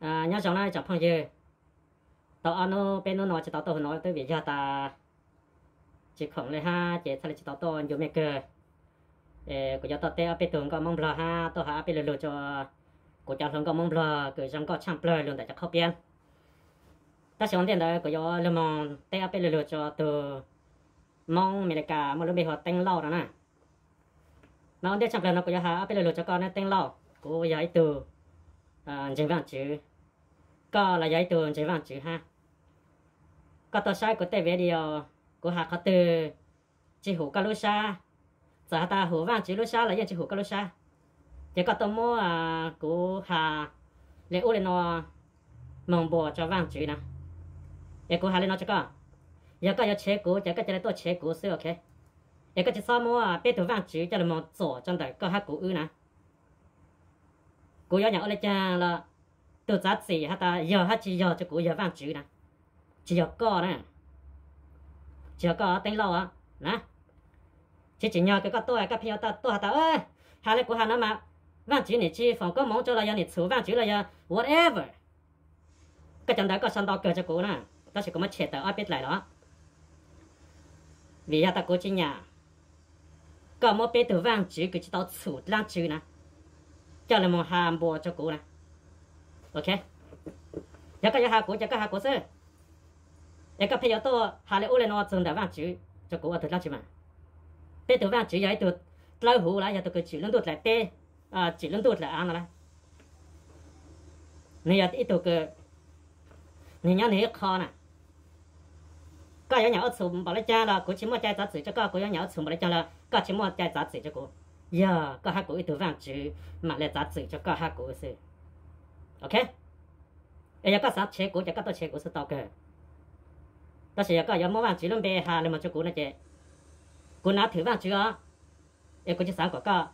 à nhớ chồng này chọc phong chứ tao ăn nó bên nó nói chỉ tao tao nói tới bị cho ta chỉ khổng lên ha chỉ thay chỉ tao tao nhiều mẹ cơ ờ của cho tao tao bên tường có mong bờ ha tao há bên lừa lừa cho của cho thằng có mong bờ cứ trong có chăm bờ luôn tại cho khóc biên ta sẽ tiền đấy của cho lừa mong tao bên lừa lừa cho từ mong mẹ cả mà lúc bị họ tăng lâu đó nè nó để chăm bờ nó của cho há bên lừa lừa cho con nó tăng lâu của giải từ À, chính vàng chữ có là giấy tờ chính vàng chữ ha có tờ sai của tay video, của hạt có từ chữ hủ cá lô sa giả ta hủ vàng chữ lô sa là dân chữ hủ cá lô sa chỉ có tờ mua à của hà lệ u lên nó mong bò cho vàng chữ nè để của hà lên nó cho con giờ có giờ chế của giờ có giờ tôi chế của xưa ok giờ có chỉ sao mua à, biết tủ vàng chữ cho là mong sổ trong đời có hát của ư nè cú gió nhà ở lại cha là từ giá gì hả ta giờ hết chỉ giờ cho cú giờ vàng chữ nè chỉ giờ co nè chỉ giờ co tính lâu á nè chỉ chỉ nhờ cái con tôi cái phiêu ta tôi hả ta ơi hà lại của hà nó mà vàng chữ này chi phòng có món cho là giờ này chú vàng chữ là giờ whatever cái chân đó có sân đó cờ cho cú nè ta sẽ có mất chết tờ ở biết lại đó vì ta cú chỉ nhà có một bé tử vàng chữ cứ chỉ tao sụt lang chữ nè cho là một hàm bùa cho cụ nè ok giờ cái hạ cụ giờ cái hạ cụ sẽ giờ cái bây giờ tôi hạ lại ô lên nó dừng đã vang chữ cho cụ ở từ lâu chứ mà tê từ vang chữ giờ từ lâu hồ lại giờ từ cái chữ lớn tuột lại tê à chữ lớn tuột lại ăn rồi này giờ ít từ cái này nhá này khó nè có nhà nhà ở sùng bảo lấy cha là có chỉ mua cha giá trị cho có có nhà ở sùng bảo lấy cha là có chỉ mua cha giá trị cho cô giờ có hai cú từ vàng chữ mà lại giá trị cho có hai cú sự ok bây giờ có sáu chế cú giờ có tôi chế cú sự tao kể ta sẽ có giờ mua vàng chữ luôn bề hà là một chỗ cú này chị cú nào thử vàng chữ á em cũng chỉ sáng của có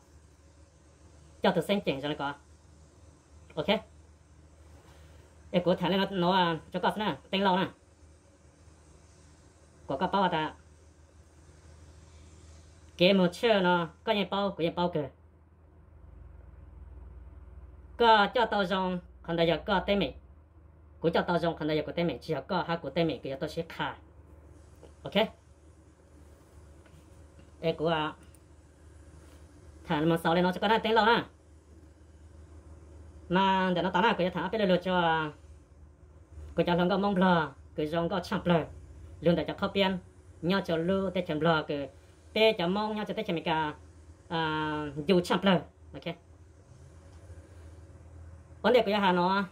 cho tôi xem chỉnh cho nó có ok em cũng thằng lên nó nó cho có nè tên lâu nè có có bao ta chế một chưa nó có nhà bao có nhà bao kìa có cho tao dùng không đại giờ có tên mình của cho tao dùng không đại giờ có tên mình chỉ có hai của tên mình kia tao sẽ khai ok ê của thằng mà sau này nó sẽ có đang tên lâu nè mà để nó tao nào cái thằng bây giờ cho cái cho lòng có mong lờ cái dòng có chạm lờ luôn để cho khó biên nhau cho lưu để chạm lờ cái bé cho mong nhau cho tới cho mình cả à, à, dù chậm lời ok vấn đề của nhà nó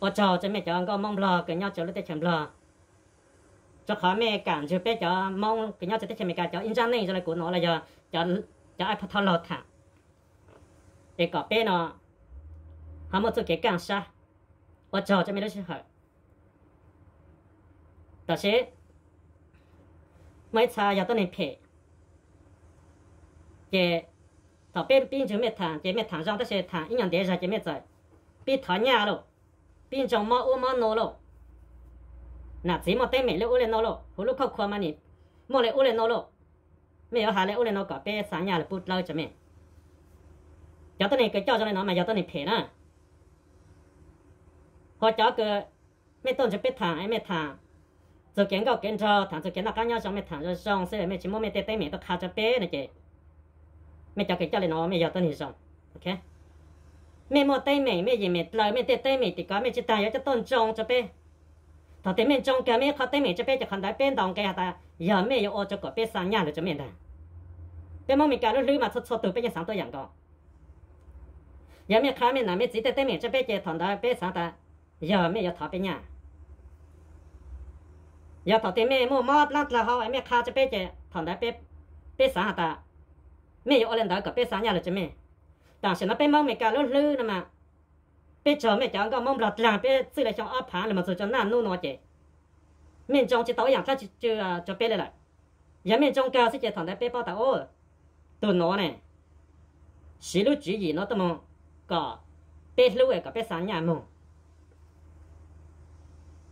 ở trò cho mẹ cho có mong lờ cái nhau cho lấy tới chậm lờ cho khó mẹ cảm chứ bé cho mong cái nhau cho tới cho mình cả à, cho in ra này cho lại của nó là giờ cho cho ai thao lọt thả để có bé nó hàm một chút cái càng sao ở trò cho mẹ nó sẽ hỏi đó sẽ 买菜有得人骗，也到边边种咩糖，种咩糖上这些糖，一人点上几咩在，边糖压咯，边种冇乌冇糯了，那芝麻对面了乌来糯了，葫芦壳壳嘛你，冇来乌来糯了，没有下来乌来糯个，边山芋不老出咩，有得人个叫做来拿嘛，有得人骗呢，我找个咩东就别谈，挨咩谈。做广告广告，谈做广告干要上面谈做上，所以面全部面对对面都卡着背那些，面叫给教练哦，面要等你上，OK。面莫对面，面也面来面对对面，这个面就当要就当中这边，到对面中间面靠对面这边就看到边当给他，要面要我这个边上样的这面的，边莫面讲了绿嘛，出出都边上都阳光，要面看面那面只对对面这边就谈到边上的，要面要逃边样。giờ thằng tên mẹ mua mót lát là họ mẹ khá cho bé chơi thằng đã bé bé sáng hả ta mẹ ở lên đó cả bé sáng nhà là chứ mẹ đằng sau nó bé mong mẹ cả luôn lư nè mà bé chờ mẹ chẳng có mong lật là bé xử lại trong ấp phá là mà rồi cho nàn nu nó chơi mẹ trong chỉ tối dạng khác chứ cho bé lại lại giờ mẹ trong cao sẽ chơi thằng đã bé bao tao tụi nó này xí lúc chỉ gì nó tao mông, cả bé lúc ấy cả bé sáng nhà mông.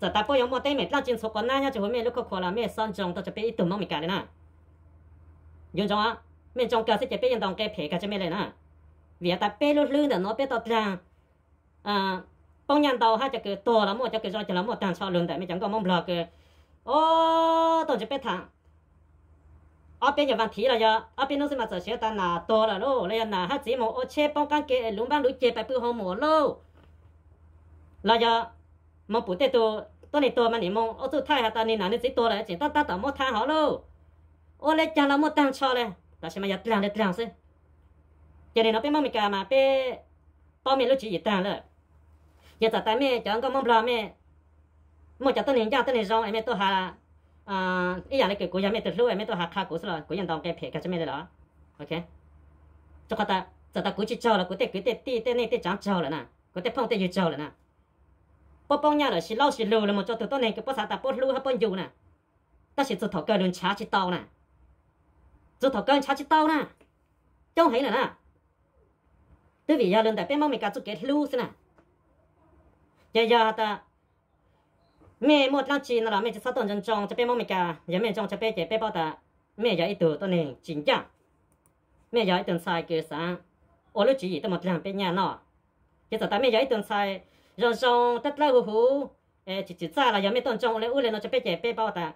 giờ ta bây giờ mua tê mẹ lao chín số con na nhá chỉ hồi mẹ lúc khó là mẹ son trồng tao cho bé ít tụm mong mẹ cả đấy nè dùng trồng á mẹ sẽ chỉ bé cái phê cả cho mẹ đấy nè ta bé lúc lư là nó bé tao rằng à bông nhàn đầu ha cho cái to lắm cho cái roi cho lắm một tàn sao lưng tại mẹ chẳng có cái ô tao cho bé thằng ở bên nhà văn thí là ở bên nó sẽ mà sẽ ta là to là lô lấy là hát gì mà ô che bông căng kệ lúng băng lũ chè bài bự hồ mổ lô là มองปุ๋ยเตตัวตัวในตัวมันนี่มองโอ้สุดท้ายฮะตอนนี้หนาเนี่ยสิตัวเลยจริงต้องตั้งต่อมอทางหอโอ้เลยจังเราม่ตั้งชอเลยแต่ใช่ไหมยังตรังเลยตรังสิจะเนี่ยเราไปมอไมีกามาไปปตอมมีลูกจีตรังเลยอย่าจะดแต่แม่จังก็มองปราแม่มอจัดตัวนึ่งจังตัวนึ่งรองไอ้แม่ตัวหาอ่าอีอย่างเลเกิกูยังไม่ติดนรู้ไอ้แม่ตัวหาคากูสิหรอกูยังต้องแกเพกันใช่ไหมลยหรอโอเคจะก็ตาจะตากูจะเจ้าแล้วกูเตะกูเตะตีเตะนี่ยเตะจังเจ้าแล้วนะกูเตะพ่องเตะอยู่เจ้าแล้วนะ bố bông nhau là chỉ lâu chỉ lù là một chỗ từ tối này cái bố xã ta bố lù hay bố dù nè ta chỉ thổ cơ đường chá chỉ tàu nè chỉ thổ cơ chá chỉ tàu nè trông thấy nè nè tư vị giờ lên tại bên mong mình cả chút kết lù xem nè giờ giờ ta mẹ một lần chỉ là mẹ chỉ sao tuần dân trong cho bên mong mình cả giờ mẹ trong cho bên chỉ bên bao ta mẹ giờ ít tuổi tối này chính chẳng mẹ giờ ít tuần sai kia sáng ô lúc chỉ gì tôi một lần bên nhà nọ giờ ta mẹ giờ ít tuần sai rồi xong tất lâu hú chỉ chỉ ra là giờ mấy tuần trong lấy u lên nó cho bé trẻ bé bao ta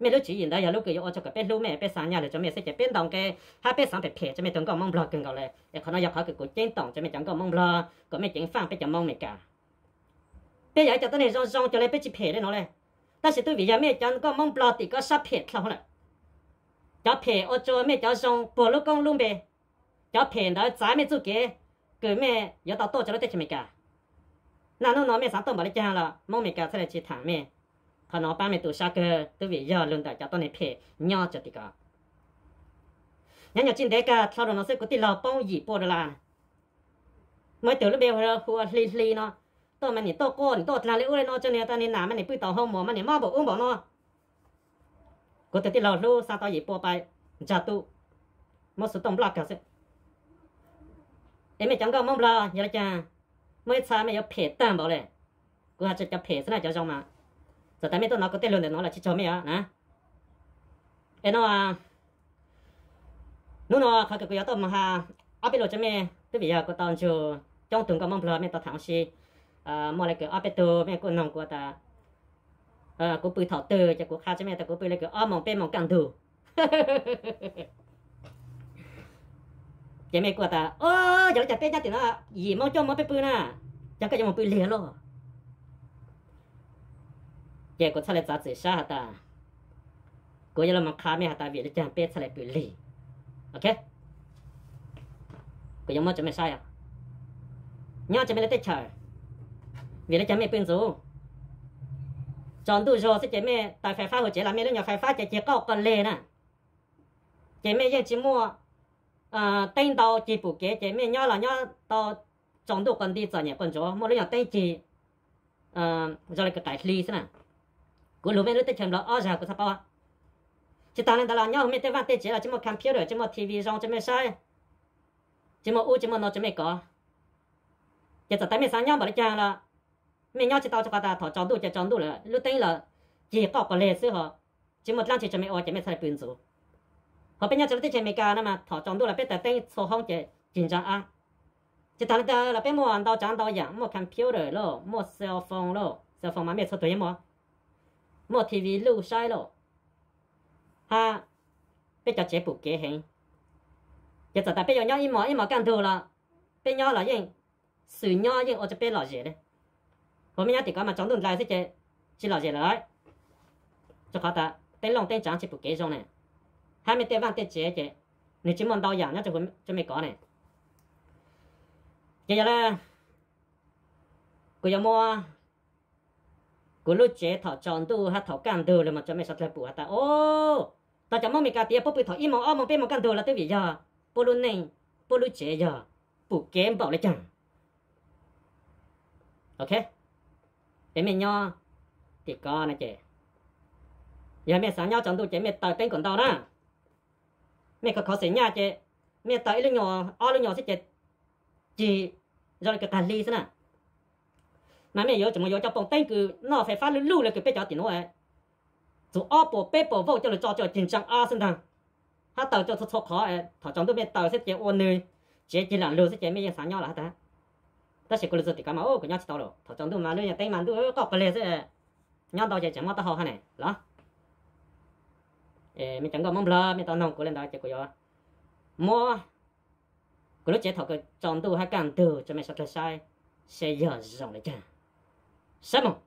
mấy lúc chỉ nhìn đó giờ lúc kia cho cái bé lúc mẹ bé sáng nhà để cho mẹ sẽ chạy bên đồng cái ha bé sáng bé phe cho mẹ tưởng còn mong lo cần gọi là để còn nó giờ khỏi cái cuộc chiến tổng cho mẹ chẳng còn mong lo còn mẹ chẳng phang bé chẳng mong mẹ cả bé giờ cho tới này rong rong cho lấy bé chỉ phe đấy nó này ta sẽ tôi vì giờ mẹ chẳng còn mong lo thì có sắp phe thao này cho phe ô cho mẹ cho bỏ lúc con luôn bé cho phe đó trái mẹ chú kia cứ mẹ giờ tao to cho nó tết cho cả 那侬那面上都冇得讲了，冇面搞出来去谈面，可能把面都下个都为要轮到叫到你拍鸟着的个。人家今天个操作那些个的老帮一波的啦，没得了别回回累累呢，到么你到过你到哪里屋里呢？就你到你哪么你不到后么么你妈不问我呢？个的的老路上到一波白，家都，没事动不了干事。em mẹ chẳng có mong lo, vậy là chàng mỗi cha mẹ có phê tan bảo lệ cứ hạt cho phê là cho trong mà giờ tại mẹ tôi nói có tên luôn để nó là chỉ cho mày à, nè em nó à nó nó khai cái cái tao mà ha áp biết rồi cho mày tức bây giờ có tao chưa trong tuần có mong lừa mày tôi thằng xì à mọi cái áp biết tôi mày có nòng của ta à có bự thảo từ cho có khá cho mày ta có bự lấy cái ôm mong bên mong càng thử chế mẹ của ta ô giờ chặt tê chặt thì nó gì mau cho mau bê na chẳng có cho một bư luôn chế của sao lại chặt gì hả ta của giờ là mang khá mẹ hả ta việc chẳng bê sao lại bư lì ok của giờ mau cho mẹ sai à nhau cho mẹ lấy tê chờ vì nó chẳng mẹ bên chọn tu rồi sẽ chế mẹ phải phá hồi chế là mẹ nó nhà phải chế chế cao còn lề nè chế mẹ dân chỉ mua ờ tên đó chỉ bù kế chế mẹ nhau là nhau đó trong đồ con đi giờ nhẹ con chó mỗi lần nhau tên chỉ ờ rồi cái cái ly thế nào của lúc mẹ lúc tới chồng đó ở giờ của sao bao chỉ tao nên tao là nhau mẹ tới văn chế là chỉ một computer chỉ một tivi rong chỉ một sai chỉ một u chỉ một nó chỉ mẹ có chỉ tao tới mẹ sáng nhau bảo chàng là mẹ nhau chỉ tao cho cả ta thọ trong đồ chỉ trong đồ là lúc tên là chỉ có cái lệ sư họ chỉ một lần chỉ cho mẹ chỉ mẹ sai bình rồi họ giờ nhau chỗ đó chơi mấy nữa mà thọ trong đó là bên tại bên số không chơi chính trang à chỉ thằng ta là bên mua ăn đâu chẳng đâu dạng mua computer lo mua cell phone lo cell phone mà biết số tuổi mua mua tv lưu sai lo ha bên cho chế bù kế hình giờ ta bây giờ nhau im mỏ im mỏ càng thù là bên nhau là yên sự nhau yên ở chỗ bên là gì đấy hôm nay thì có mà trong tuần lại cái chơi chỉ là gì đấy cho họ ta tên lòng tên trắng chỉ bù kế trong này hai mươi tế văn tế chế chế chỉ muốn đau giảm nhá cho mình cho mình này giờ là cô giờ mua cô lúc chế thọ tròn tu ha thọ can từ rồi mà cho mình sắp lại bùa ta ô ta chẳng mong mình cả tiền bố bị thọ im mong ôm mong bên mong can từ là tới bây giờ bố luôn này bố lúc chế giờ bù kém bảo lại chẳng ok để mình nho thì có nè chị giờ mình sáng nhau chọn tu chế mình tờ tên còn tao đó mẹ có khó sinh nhà chị mẹ tới lúc nhỏ ở lúc nhỏ sẽ chết chỉ rồi cái cà ly thế nào mà mẹ nhớ chỉ muốn nhớ cho bông tên cứ nó phải phát lưu lưu là cứ bé cho tiền nữa dù ở bộ bé bộ vô cho nó cho cho chính trang ở sinh thằng hát tàu cho cho khó ấy à. thọ trong tôi mẹ tàu sẽ chết ôn nơi chỉ chỉ là lưu sẽ chết mẹ sáng nhau là ta ta sẽ có lưu thì mà ô cái nhà chỉ tàu rồi thọ trong tôi mà lưu nhà tinh mà tôi có cái lẽ sẽ à. Nhà tàu chị chẳng mất tao hò này là? mình chẳng có mong lo mình tao nông của lên đó chỉ có gió, mua của lúc chế thọ cái chọn tu hai càng từ cho mẹ sao trời sai sẽ giờ dòng lại chả sớm không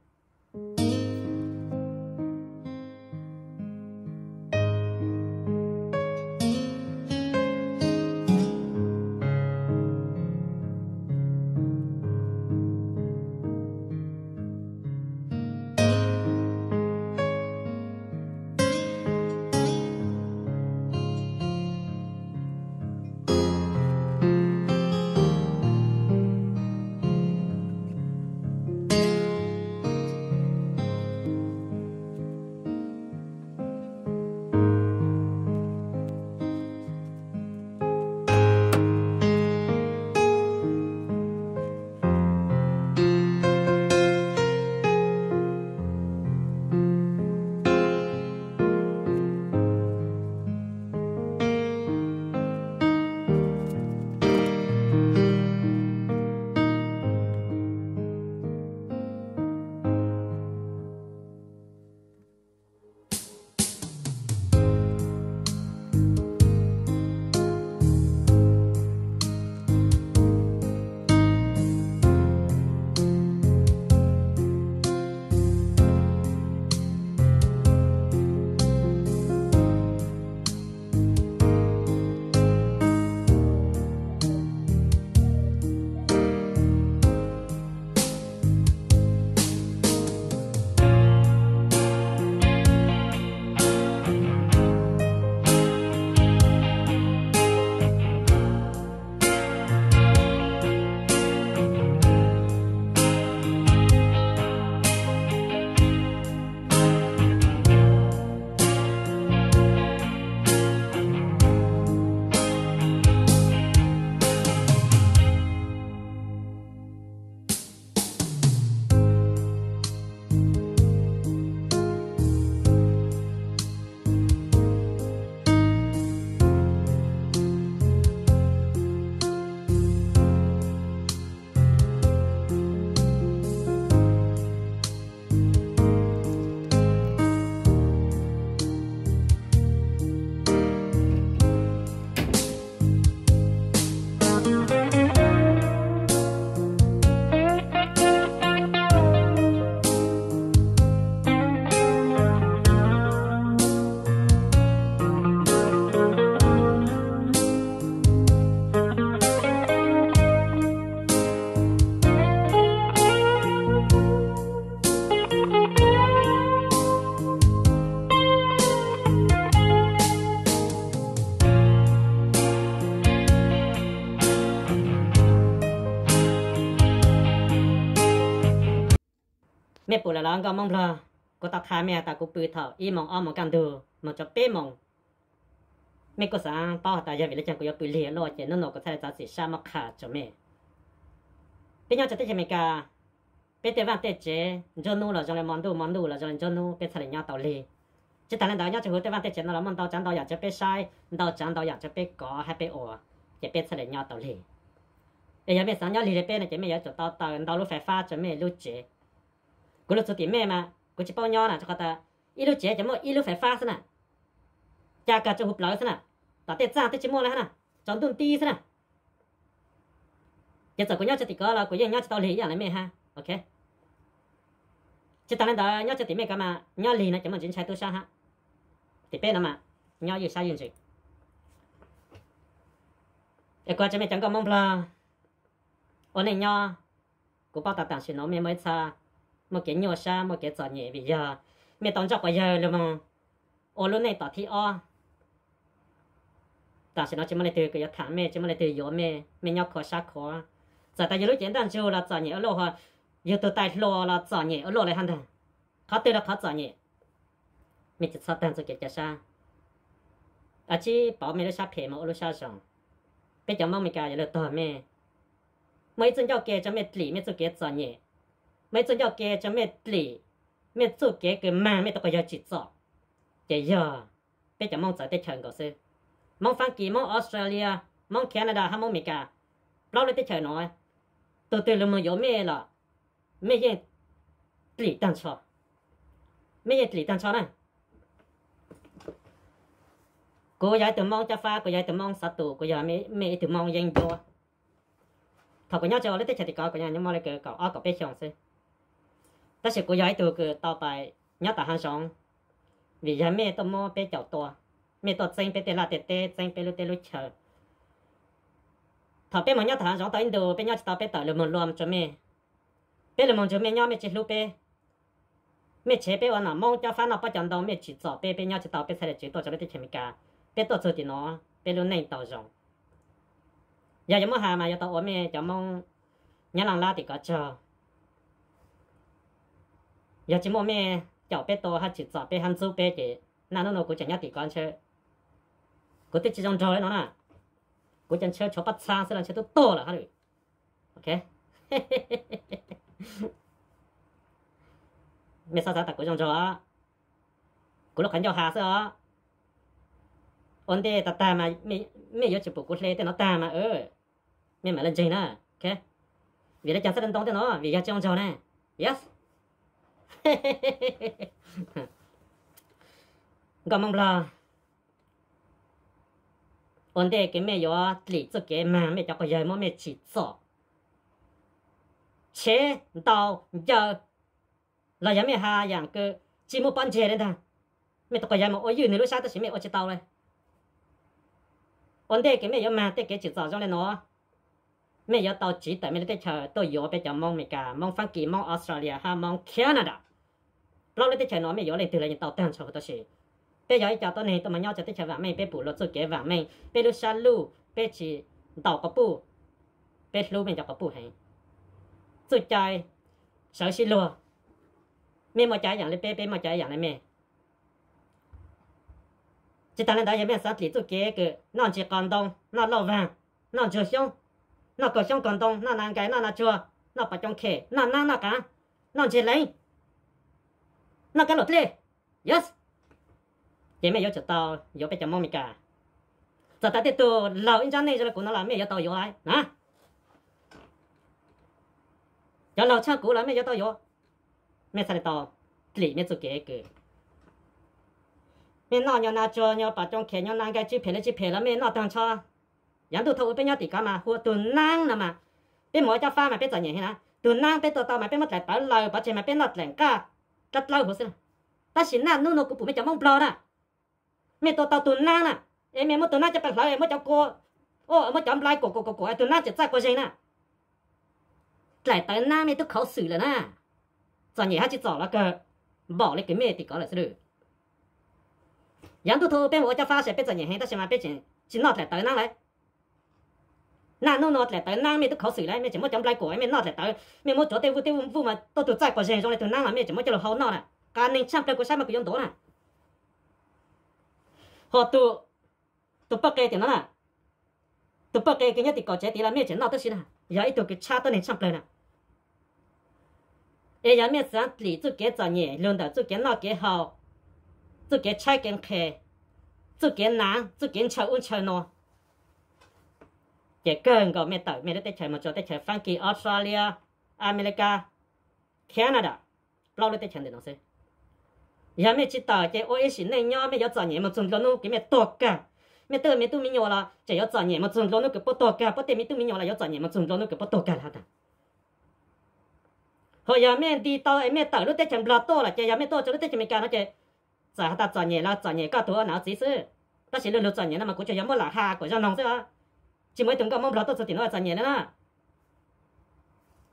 đó có mong lo có tao khai mẹ tao cũng bự thở y mong om mong càng đồ mong cho bé mong mẹ có sáng bao ta giờ về lấy chẳng có yếu bự lìa lo chỉ nó nó có thể tạo sự sa mắc khả cho mẹ bây giờ cho tới mẹ cả bây giờ bạn tới chế cho nu là cho lại món đồ món đồ là cho lại cho nu bây giờ là nhau tàu lì chỉ tại lần đó nhau cho hồi tới bạn tới chế nó là món tàu chán tàu giặt cho bé sai tàu chán tàu giặt cho bé có hay bé ổ chỉ bây giờ là nhau tàu lì bây giờ mẹ sáng nhau lì để bé này chỉ mẹ giờ cho tao tàu tàu lúc phải pha cho mẹ lúc chế cô lúc số tiền mẹ mà cô chỉ bao nhiêu nè cho ta ít lúc chế chỉ mua ít lúc phải pha xem nè cha cả cho hụt lỡ xem nè ta tiết ra tới chỉ mua là nè chọn tuần ti xem nè giờ giờ có nhau cho thì có là có nhau cho tao lý nhà lại mẹ ha ok chứ ta lên đó nhau cho tiền mẹ cả mà nhau lý nè chỉ muốn chính trái tôi sao ha thì bé nó mà nhau gì sao gì chứ, để qua cho mẹ chẳng có mong là ổn này nhau của bảo tạt tạt chuyện nó mẹ mới xa một cái nhỏ xa một cái giỏ nhẹ bây giờ mẹ tông cho bây giờ là mà ô lúc này tỏ thi o ta sẽ nói chỉ mà lại từ cái thả mẹ chỉ mà lại từ yếu mẹ mẹ nhóc khó xa khó giờ ta giờ lúc chiến đang chưa là giỏ nhẹ ở lô họ giờ tôi tay lô là giỏ nhẹ ở lô lại hẳn thằng khó từ là khó giỏ nhẹ mẹ chỉ sao tăng cho cái xa à chỉ bảo mẹ nó xa phê mà ô lúc xa xong bây giờ mong mẹ cả giờ là tỏ mẹ mấy chân cho kia cho mẹ lì mẹ cho kia giỏ nhẹ mấy chỗ nhau kia cho mấy lì mấy chỗ kia cái mà mấy tao có giờ chỉ rõ để giờ bây giờ mong chờ tới chờ cậu sư mong phán kỳ mong Australia mong Canada hay mong Mỹ cả lâu lên tới chờ nói tôi từ lúc mà yếu mẹ là mẹ yên lì tan cho mẹ yên lì tan cho này cô giải từ mong cho pha cô giải từ mong sát tù cô giải mẹ mẹ từ mong dành cho thằng của nhau cho lấy tới chờ thì có của nhau nhưng mà lại cái cậu ở cậu bé chồng xí ta sẽ cố giải từ cứ tao tại nhớ tại hàng sống vì giờ mẹ tôi mua bé chậu to mẹ tôi sinh bé tê là tê tê sinh bé lô tê lô chờ thảo bé mà nhớ tại hàng sống tới Indo bé nhớ chỉ tao bé tại lùm lùm cho mẹ bé lùm cho mẹ nhớ mẹ chỉ lú bé mẹ chế bé nó mong cho phan nó bắt chọn đâu mẹ chỉ cho bé bé nhớ chỉ tao bé sai là chỉ cho nó đi chém cả bé tôi cho thì nó bé lú này tao rộng giờ giờ mua hàng mà giờ tao mẹ giờ mong nhớ làm la thì có giờ chỉ mua mẹ chậu bé to hay chỉ chậu bé ham chú bé kì nãy nó nó cũng chẳng nhắc tỷ con chơi cũng tiếc chỉ trong trò đấy nó nè cũng chẳng chơi chó bắt xa sẽ là chơi tốt to là hả rồi ok mẹ sao sao tạc của trong trò của lúc khánh cho hà sao ổn đề ta ta mà mẹ mẹ yếu chỉ bộ của lê nó ta mà ừ mẹ mà lên chơi nè ok vì đã chẳng sẽ đơn tông tên vì ra chơi trong trò yes còn mong là ổn định cái mẹ yo lý cho cái mà mẹ cho cái giờ mà mẹ chỉ cho chế đào giờ là giờ mẹ ha? dạng cái chỉ một bán chế đấy ta mẹ tao cái giờ mà ôi yêu nữa sao tao chỉ mẹ ôi chế tao này ổn định cái mẹ yo mà tao cái chỉ cho cho nên nó mẹ giờ tao chỉ tại mẹ lấy chờ tôi yếu bây giờ mong mẹ cả mong phan kỳ mong Australia ha mong Canada lâu lấy chờ nó mẹ yếu lên từ lại tao tăng cho tôi xí bây giờ cho tôi này tôi mà nhau cho tôi chờ vàng mẹ bây bù lót rồi kế vàng mẹ bây lúc xa lu bây chỉ đào có bù bây lu mẹ cho có bù hay rồi chơi sợ xí lùa mẹ mà chơi อย่างเลย bây bây mà chơi อย่างเลย mẹ chỉ ta lên đó giờ mẹ sát thì tôi kế cái nó chỉ còn đông nó lâu vàng nó chưa xong nó có trong còn đông nó nàng cái nó là chưa nó phải trong khề nó nàng nó cả nó chỉ lấy nó cái lột lê yes chỉ mẹ yếu chợ tao yếu bây giờ mong mình cả giờ ta tiếp tục lâu in này nó cũng nó là mẹ yếu tao yếu ai, à? giờ lâu cha cũ là mẹ yếu tao yếu mẹ sao tao lì mẹ chụp cái cái mẹ nó nhớ na cho nhớ bà trong khề nhớ nàng cái chỉ phải là chỉ phải là mẹ nó đang cho ยันตัวทูเป็นยอดติกามาหัวตัวนั่งนะมาเป็นหมอจะฟ้ามาเป็นจ่ายเนี่ยนะตัวนั่งเป็นตัวต่อมาเป็นมัดแหลมเปล่าเลยปัจจัยมาเป็นหลอดแหลมก้าจัดเล่าหัวสิตาฉินน่ะนู่นกูปู่ไม่จะมองปลอน่ะไม่ตัวต่อตัวนั่งน่ะเอ็มเอ็มตัวนั่งจะเป็นหลอดเอ็มจะโกโอ้เอ็มจะทำลายโกโกโกโกตัวนั่งจะจ้ากูเจน่ะหลายตัวนั่งไม่ต้องเขาสื่อแล้วนะจ่ายเนี่ยฮะจะจ่อแล้วก็บอกเลยก็ไม่ติดก็เลยสิลูกยันตัวทูเป็นหมอจะฟ้าเสร็จเป็นจ่ายเนี่ยให้ตาฉินมาเป็นเฉินฉินหลอดแหลมเปล่านั่งเลย na nó nọt lại tới na mẹ tôi khẩu sỉ lại mẹ chỉ muốn chấm lại của mẹ nọt lại tới mẹ muốn chỗ tê vu tê vu mà tôi tụt chạy của rèn rồi từ na mà mẹ chỉ muốn cho nó hậu nọt à cả nên chăm cái của sai mà cứ yếm tổ nè họ tụ tụ bắc kê thì nó tụ bắc kê cái nhất thì có chế là mẹ chỉ nọt tới xin à giờ ít tụ cái cha tôi nên chăm cái nè ai giờ mẹ sáng lì tụ cái giờ nhẹ lương đầu tụ cái nọt cái hậu tụ cái chạy cái khề tụ cái nắng tụ cái chào ôn chào nọ chỉ cần có mẹ tử mẹ đã chạy một chỗ để chạy phân kỳ Australia America Canada lâu để chạy được nó sẽ giờ mẹ chỉ tàu cái ôi xin này nhau mẹ có chọn nhẹ một chút luôn cái mẹ to cả mẹ tự mẹ tự mình nhau là chỉ có chọn nhẹ một chút luôn cái bớt to cả bớt mẹ tự mình nhau là có chọn nhẹ một chút luôn cái bớt to cả là ta họ giờ mẹ đi tàu mẹ tử lúc để chạy là to là chỉ giờ mẹ to cho lúc để chạy mình cả nó chỉ giờ ta chọn nhẹ là chọn nhẹ cả tuổi nào chỉ sư ta chỉ luôn luôn chọn nhẹ là mà cũng chỉ giống là hà của dân nông thôi chỉ mới từng cái mong lót tôi thì nó là nhẹ nữa nè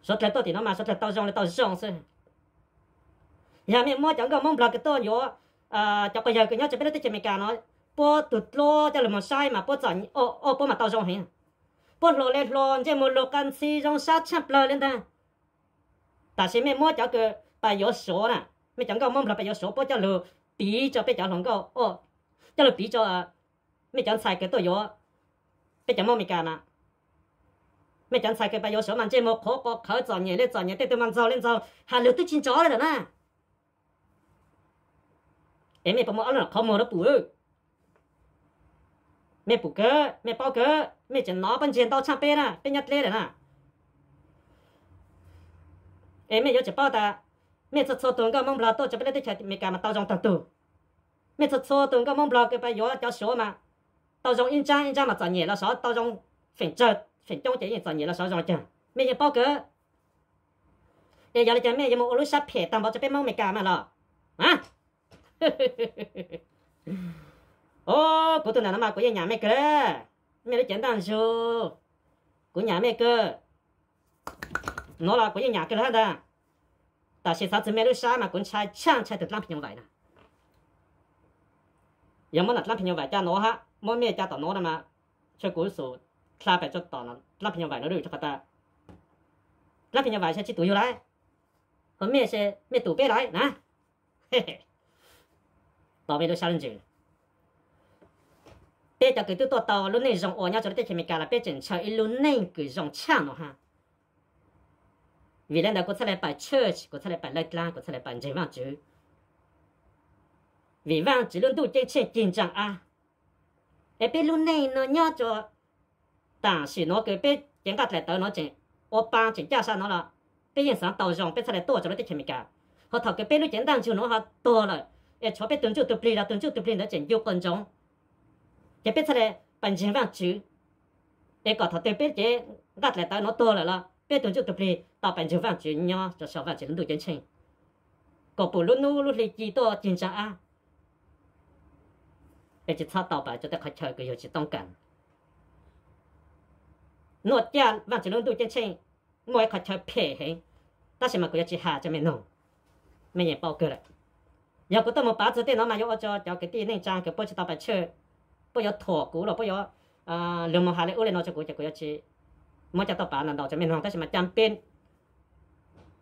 sốt lại tôi thì nó mà số lại tao rong lại tao rong xem nhà mình mua chẳng có mong lót cái tôi nhớ à cho bây giờ cái nhớ chỉ biết tới chỉ mình cả nó bố tụt lo cho là một sai mà bố chẳng ô ô bố mà tao rong hình bố lo lên lo chứ một lo can si rong sát chắp lơ lên ta ta sẽ mình mua chẳng cái bài yếu số nè mình chẳng có mong lót bài yếu số bố cho lừa bị cho bây giờ không có ô cho là bị cho mình chẳng sai cái tôi nhớ bây giờ mua mì cả nè mấy chẳng sai cái bà yếu số mà chơi một khó có khó giỏi nhẹ lên giỏi nhẹ tê tê mang giàu lên giàu hà lưu tức chín chó rồi đó nè em mẹ bảo mua là không mua nó bự mẹ bự cơ mẹ bao cơ mẹ chẳng nói bên trên đâu chạm bê nè bên nhặt lên rồi nè em mẹ yếu chỉ bao ta mẹ sợ sợ tuần cái mông bạc tôi chỉ biết lấy cái mẹ cả mà tao trong tầng tử mẹ sợ sợ tuần cái mông bạc cái bà yếu cháu số mà tao giống in trang mà tao nhẹ là sao tao giống phải chờ phải trông chỉ tao nhẹ là sao rồi chứ mẹ giờ bao cỡ giờ giờ là mẹ một lúc sắp phê tao bảo cho bé mau mẹ cả mà lọ à ô của tụi nào mà của nhà mẹ cơ mẹ đã chén tao rồi của nhà mẹ cơ nó là của nhà cơ hết ta ta sẽ sao từ mẹ lúc sáng mà cũng trai chang trai từ làm phi như vậy nè giờ muốn làm phi như vậy cho nó ha mỗi mẹ cha tỏ nó mà cho cú số là phải cho tỏ nó là phải vải nó được cho ta lắp phải như vậy sẽ chỉ tuổi lại còn mẹ sẽ mẹ tủ bé lại nè tỏ về đôi sao lên chừng bé cho cái tụ tỏ tỏ lúc này dòng ổ nhau cho đến khi mình cả là bé chừng chờ ít lúc này cứ dòng chạm nó ha vì lẽ đó có thể là bài church có thể là bài lạy la có thể là bài dân mà chứ vì vậy chỉ luôn tụ trên trên kinh trạng à thế bé lúc này nó nhớ nó cái bé chúng ta thể tới nó chỉ ô ba chỉ cha sao nó là bé hiện sáng tàu rồng bé sao lại tổ cho nó đi chém cả họ thầu cái bé lúc chẳng đang chịu nó họ tổ rồi để cho bé tuần trước tập luyện là tuần trước tập luyện nó chỉ nhiều con giống cái bé sao lại bản chính vàng chứ để có thầu cái bé chỉ ta lại tới nó tổ rồi là bé tuần trước tập luyện tạo bản chính vàng chứ nhau cho sáu vàng chỉ đến đủ chân trình có bù lúc nô lúc lì chỉ tổ chính trang à để chỉ sao tàu bài cho ta khỏi chơi cái hiểu chỉ tông cần nốt tiền và chỉ luôn đủ chân chân ngồi khỏi chơi phê hết ta sẽ mà cái chỉ hạ cho mình nông mình nhận bao cơ rồi, giờ có tôi một bát giờ tiền nó mà yêu cho cho cái tiền nên trang cái bao chỉ tàu bài chơi bao giờ thổ cũ rồi bao giờ à lượng mà hạ lên ôi lên nó cho cũ cho cái chỉ mỗi cho tàu bài là đầu cho mình nông ta sẽ mà chăm pin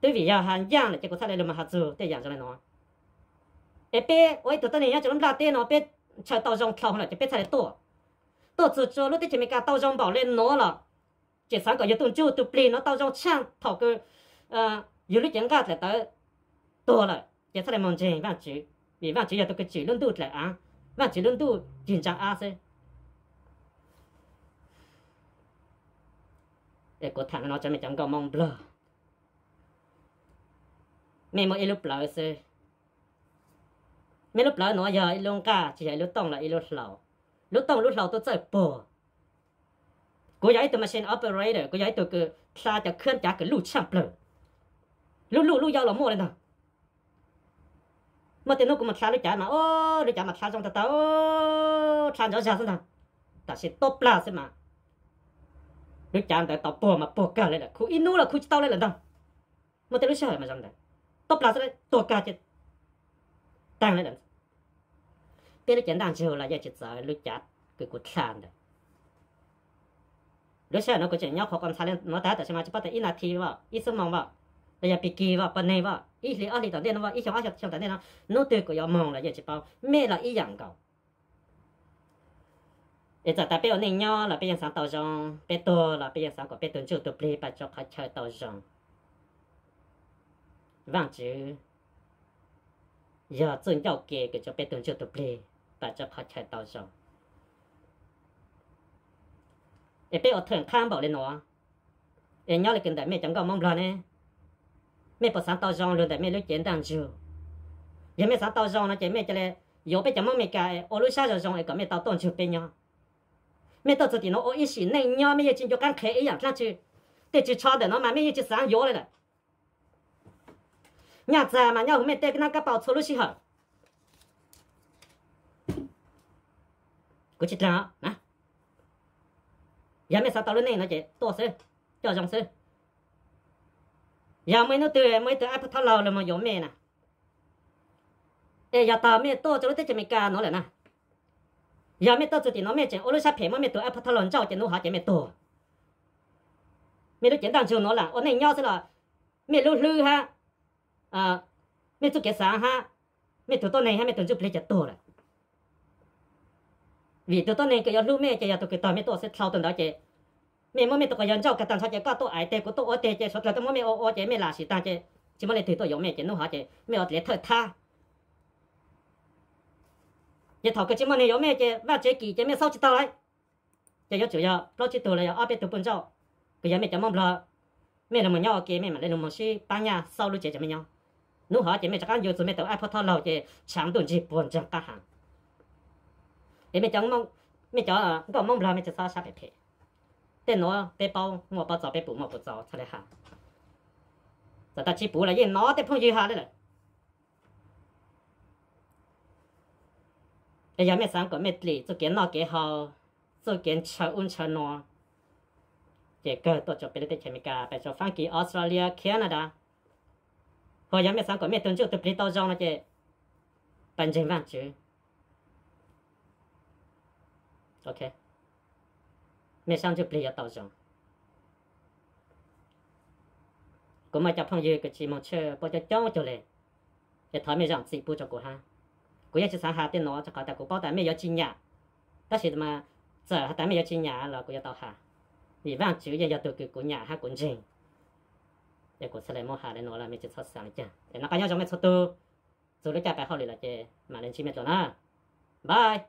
tới vì giờ hàng giang là chỉ có sao đây lượng mà hạ dừa để giảm cho này nó ê bé ôi tụi tôi này cho nó ra tiền nó biết chơi tao rong tàu là chỉ biết thay tổ tổ chủ cho lúc thì mình cả tao rong bảo lên nó là chỉ sáng có những tuần chú tụt pli nó tao rong chăng thọ cái, à dù lúc chẳng cả thì tới tổ là chỉ thay mong gì bạn chỉ vì bạn chỉ giờ tôi cứ chỉ luôn tụt lại à bạn chỉ luôn tụt chính trạng a xe để cố thằng nó cho mình chẳng có mong blur mình mới lúc lại xe ไม่รู้เปล่าหนอยาอีลงกาทีใยา่รู้ต้องละอีรุเหล่ารู้ต้องรู้เหล่าตัวใจปอกูย้ายตัวมาเชนออปเปอเรเตอร์กูย้ายตัวก็ซาจะเคลื่อนจากกับลู่ช่างเปล่าลู่ลู่ลู่ยาวหล่อมั่วเลยนะมาเต็นนกูมาซาลุจ่ามาโอ้ลุจ่ามาซาจงตาตาโอ้ซาจ้าจ้าสินะแต่เชนตบปลาสิมาลุจ่าแต่ต่อปวมาปอกันเลยนะคุยนูนละคุจิตเอาเลยละนะมาเต็นลู่เชื่อมาจังเลยตบปลาสิเตัวกาจิตั้งเลยนะ lúc đang là cái cái chặt sàn đấy 别的简单之后了，也就在陆家给过产的。lúc xưa nó có chuyện nhau khó còn sao lên nó đã tới xem mà chỉ bắt tới ít nát thì vào ít sớm mong vào bây giờ bị kỳ vào bên này vào ít lý ở lý tận nó vào ít trong ác trong tận điện nó từ của yếu mong là giờ chỉ bao mẹ là ít dạng cầu để giờ ta bây giờ này nhau là bây giờ sáng tàu rong bây giờ là bây giờ sáng có bây giờ chủ tụ bì bắt cho khách chơi tàu rong vàng chứ giờ chân giàu kia cái cho bây giờ chủ tụ bì 把这抛菜刀上，一被我推了，他还不来拿？人家来跟在们讲个搞懵呢？没不产刀上，轮在面就简单住。也没生产刀上，那叫面，叫来油被怎么没开？我卤虾就用那个面刀端住边样。面到这点那我一西，那肉面一进就跟开一样，上去，得就炒的那面一进上药来了。娘子嘛，伢后面得那个包粗路西好。cứ chết nó nè giờ mình sao tao lên này nó chỉ to sư cho dòng sư giờ mới nó từ mới từ apple thao lâu rồi mà giống mẹ nè ê giờ tao mẹ to cho nó tới cho mẹ ca nó lại nè giờ mẹ to cho chị nó mẹ chỉ ô lô sắp phải mà mẹ từ apple thao lâu cho chị nó hả chị mẹ to mẹ nó chỉ đang chiều nó là ô này nhau sẽ là mẹ lư lư ha à mẹ chụp cái sáng ha mẹ từ to này ha mẹ từ chụp lấy chặt to rồi vì tôi tôi nên cái lưu mẹ chơi tôi cái tao mới tôi sẽ sau tuần đó chơi mẹ mỗi mẹ tôi cái có giàu cái tao sao chơi có tôi ai tê của tôi ở tê chơi số là tôi mỗi mẹ ô ô chơi mẹ là gì ta chơi chỉ lấy thấy tôi giống mẹ chơi nó hả chơi mẹ ở lẽ thật tha giờ thầu cái chỉ mới giống mẹ chơi và chơi kỳ chơi mẹ sau chỉ tao lại chơi yếu chủ yếu lo chỉ tôi là ở bên tôi bên sau cái giờ mẹ chơi mong lo, mẹ là mình nhau kia mẹ mà lên là mình suy ba nhà sau lúc chơi chơi mẹ nhau nó hả chơi mẹ chắc ăn nhiều rồi mẹ tôi ai phải thao lâu chơi chẳng tuần chỉ buồn chẳng ta hàng 诶，没讲懵，没讲啊！我懵不啦，没就啥设备配？电脑、电包，我包交，别补，我不交，出来哈！到他去补了，一脑袋碰就下了了。哎呀，没三国没地，做电脑给好，做电脑 unchno。杰哥都做别的电器，卖做，放去澳大利亚、加拿大。后样没三国没东，就就配到装那个，半斤万猪。OK, mẹ sang chụp liền tàu rồng có mà chụp phong dư cái chỉ mong chơi bao giờ cháu chỗ này, để thấy mẹ rằng chỉ bu cho cô ha cô ấy chỉ sáng hà tiền nó cho cả tại cố, bảo đảm mẹ có chi nhả ta chỉ mà giờ hà đảm mẹ có chi nhả là cô ấy tàu hà vì vậy chủ yếu là từ cái cô nhả ha cũng chừng để cố sẽ lấy mua hà để nó là mẹ chỉ xuất sáng chả để nó cái nhau trong mẹ xuất tư rồi lấy trả bài học lại là chè mà nên chi mẹ cho na bye